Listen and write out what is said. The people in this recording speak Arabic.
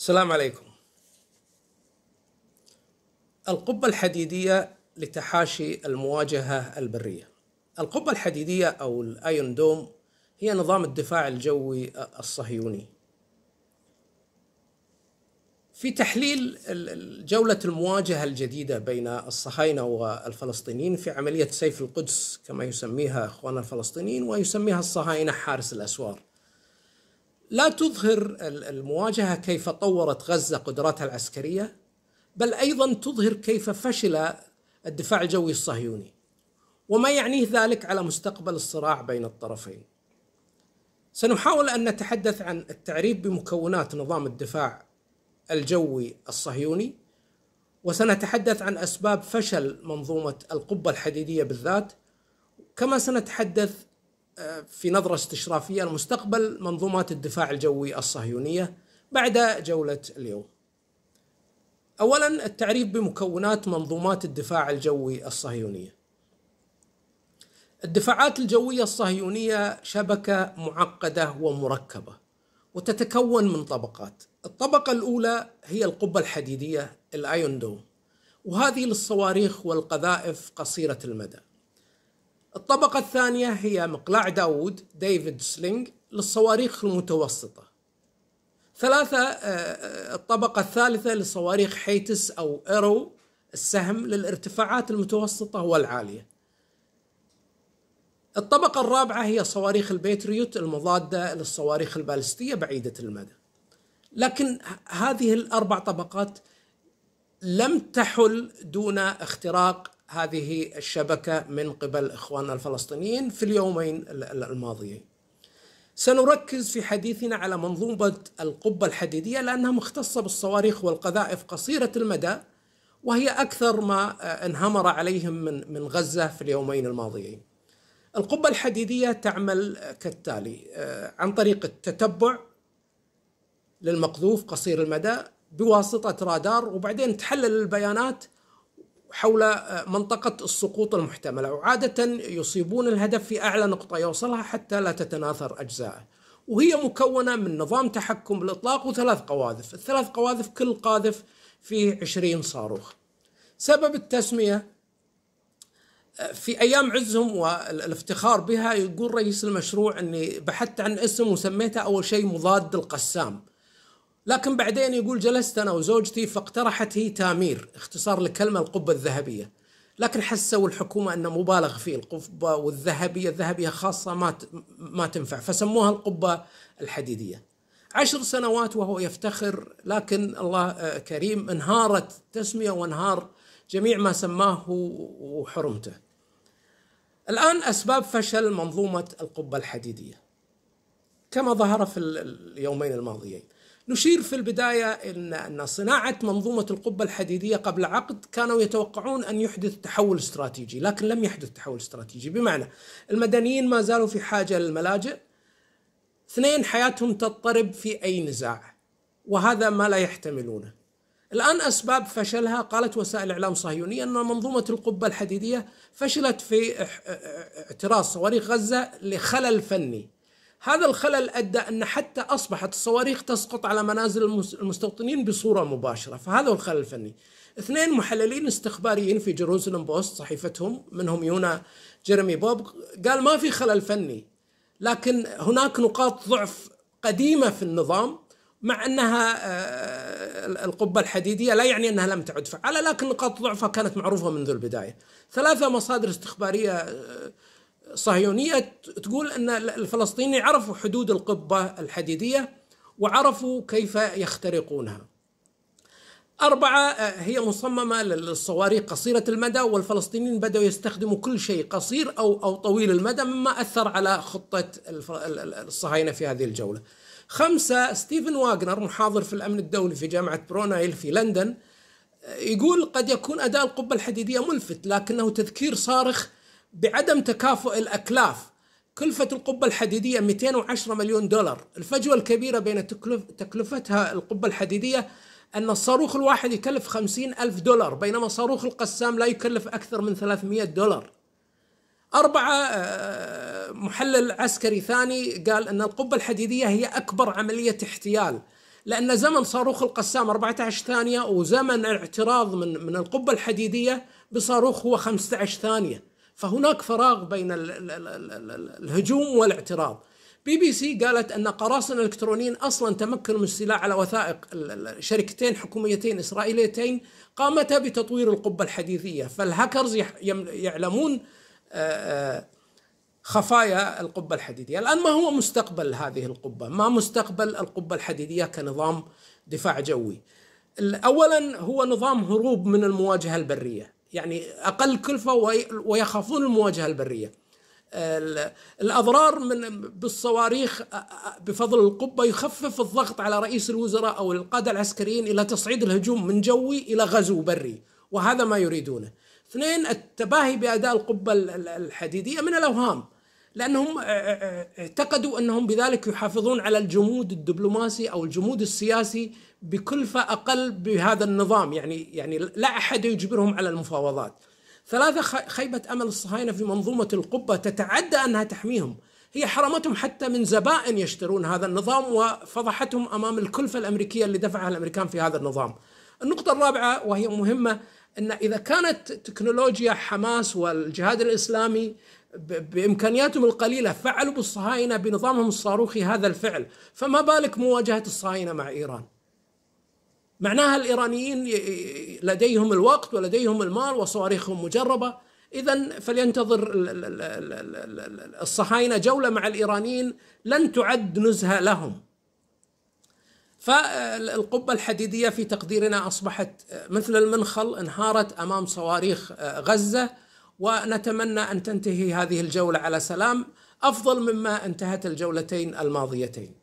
السلام عليكم القبة الحديدية لتحاشي المواجهة البرية القبة الحديدية أو الآيون دوم هي نظام الدفاع الجوي الصهيوني في تحليل جولة المواجهة الجديدة بين الصهاينة والفلسطينيين في عملية سيف القدس كما يسميها أخواننا الفلسطينيين ويسميها الصهاينة حارس الأسوار لا تظهر المواجهه كيف طورت غزه قدراتها العسكريه بل ايضا تظهر كيف فشل الدفاع الجوي الصهيوني وما يعنيه ذلك على مستقبل الصراع بين الطرفين. سنحاول ان نتحدث عن التعريف بمكونات نظام الدفاع الجوي الصهيوني وسنتحدث عن اسباب فشل منظومه القبه الحديديه بالذات كما سنتحدث في نظرة استشرافية لمستقبل منظومات الدفاع الجوي الصهيونية بعد جولة اليوم. أولا التعريف بمكونات منظومات الدفاع الجوي الصهيونية. الدفاعات الجوية الصهيونية شبكة معقدة ومركبة وتتكون من طبقات. الطبقة الأولى هي القبة الحديدية الأيون دوم وهذه للصواريخ والقذائف قصيرة المدى. الطبقة الثانية هي مقلاع داوود ديفيد سلينج للصواريخ المتوسطة ثلاثة آه، آه، الطبقة الثالثة لصواريخ حيتس أو إيرو السهم للارتفاعات المتوسطة والعالية الطبقة الرابعة هي صواريخ البيتريوت المضادة للصواريخ البالستية بعيدة المدى لكن هذه الأربع طبقات لم تحل دون اختراق هذه الشبكة من قبل إخواننا الفلسطينيين في اليومين الماضيين سنركز في حديثنا على منظومة القبة الحديدية لأنها مختصة بالصواريخ والقذائف قصيرة المدى وهي أكثر ما آه، انهمر عليهم من من غزة في اليومين الماضيين. القبة الحديدية تعمل كالتالي آه، عن طريق التتبع للمقذوف قصير المدى بواسطة رادار وبعدين تحلل البيانات حول آه، منطقة السقوط المحتملة وعادة يصيبون الهدف في أعلى نقطة يوصلها حتى لا تتناثر أجزائه وهي مكونة من نظام تحكم بالإطلاق وثلاث قواذف الثلاث قواذف كل قاذف فيه 20 صاروخ سبب التسمية آه، في أيام عزهم والافتخار بها يقول رئيس المشروع أني بحثت عن اسم وسميته أول شيء مضاد القسام لكن بعدين يقول جلست أنا وزوجتي فاقترحت هي تامير اختصار لكلمة القبة الذهبية لكن حسوا الحكومة أنه مبالغ فيه القبة والذهبية الذهبية خاصة ما ما تنفع فسموها القبة الحديدية عشر سنوات وهو يفتخر لكن الله آه، كريم انهارت التسمية وانهار جميع ما سماه وحرمته الآن أسباب فشل منظومة القبة الحديدية كما ظهر في اليومين الماضيين نشير في البداية إن, أن صناعة منظومة القبة الحديدية قبل عقد كانوا يتوقعون أن يحدث تحول استراتيجي لكن لم يحدث تحول استراتيجي بمعنى المدنيين ما زالوا في حاجة للملاجئ اثنين حياتهم تضطرب في أي نزاع وهذا ما لا يحتملونه الآن أسباب فشلها قالت وسائل إعلام صهيونية أن منظومة القبة الحديدية فشلت في اعتراض صواريخ غزة لخلل فني هذا الخلل أدى أن حتى أصبحت الصواريخ تسقط على منازل المستوطنين بصورة مباشرة فهذا هو الخلل الفني اثنين محللين استخباريين في جيروزلم بوست صحيفتهم منهم يونا جيرمي بوب قال ما في خلل فني لكن هناك نقاط ضعف قديمة في النظام مع أنها آه، القبة الحديدية لا يعني أنها لم تعد فعالة لكن نقاط ضعفها كانت معروفة منذ البداية ثلاثة مصادر استخبارية آه، صهيونيه تقول ان الفلسطيني عرفوا حدود القبه الحديديه وعرفوا كيف يخترقونها. أربعة آه، هي مصممة للصواريخ قصيرة المدى والفلسطينيين بدأوا يستخدموا كل شيء قصير أو أو طويل المدى مما أثر على خطة الصهاينة في هذه الجولة. خمسة ستيفن واغنر محاضر في الأمن الدولي في جامعة برونايل في لندن آه، يقول قد يكون أداء القبة الحديدية ملفت لكنه تذكير صارخ بعدم تكافؤ الأكلاف كلفة القبة الحديدية 210 مليون دولار الفجوة الكبيرة بين تكلف تكلفتها القبة الحديدية أن الصاروخ الواحد يكلف 50 ألف دولار بينما صاروخ القسام لا يكلف أكثر من 300 دولار أربعة آه، محلل عسكري ثاني قال أن القبة الحديدية هي أكبر عملية احتيال لأن زمن صاروخ القسام 14 ثانية وزمن الاعتراض من من القبة الحديدية بصاروخ هو 15 ثانية فهناك فراغ بين الهجوم والاعتراض بي بي سي قالت ان قراصنه الالكترونيين اصلا تمكنوا من السلاح على وثائق شركتين حكوميتين اسرائيليتين قامتا بتطوير القبه الحديثيه فالهاكرز يعلمون آه، آه، خفايا القبه الحديديه، الان ما هو مستقبل هذه القبه؟ ما مستقبل القبه الحديديه كنظام دفاع جوي؟ اولا هو نظام هروب من المواجهه البريه، يعني اقل كلفه ويخافون المواجهه البريه. الاضرار من بالصواريخ بفضل القبه يخفف الضغط على رئيس الوزراء او القاده العسكريين الى تصعيد الهجوم من جوي الى غزو بري وهذا ما يريدونه. اثنين التباهي باداء القبه الحديديه من الاوهام. لأنهم آه، آه، آه، اعتقدوا أنهم بذلك يحافظون على الجمود الدبلوماسي أو الجمود السياسي بكلفة أقل بهذا النظام يعني يعني لا أحد يجبرهم على المفاوضات ثلاثة خيبة أمل الصهاينة في منظومة القبة تتعدى أنها تحميهم هي حرمتهم حتى من زبائن يشترون هذا النظام وفضحتهم أمام الكلفة الأمريكية اللي دفعها الأمريكان في هذا النظام النقطة الرابعة وهي مهمة أن إذا كانت تكنولوجيا حماس والجهاد الإسلامي بامكانياتهم القليله فعلوا بالصهاينه بنظامهم الصاروخي هذا الفعل، فما بالك مواجهه الصهاينه مع ايران؟ معناها الايرانيين لديهم الوقت ولديهم المال وصواريخهم مجربه، اذا فلينتظر الصهاينه جوله مع الايرانيين لن تعد نزهه لهم. فالقبة الحديدية في تقديرنا أصبحت مثل المنخل انهارت أمام صواريخ آه، غزة ونتمنى ان تنتهي هذه الجوله على سلام افضل مما انتهت الجولتين الماضيتين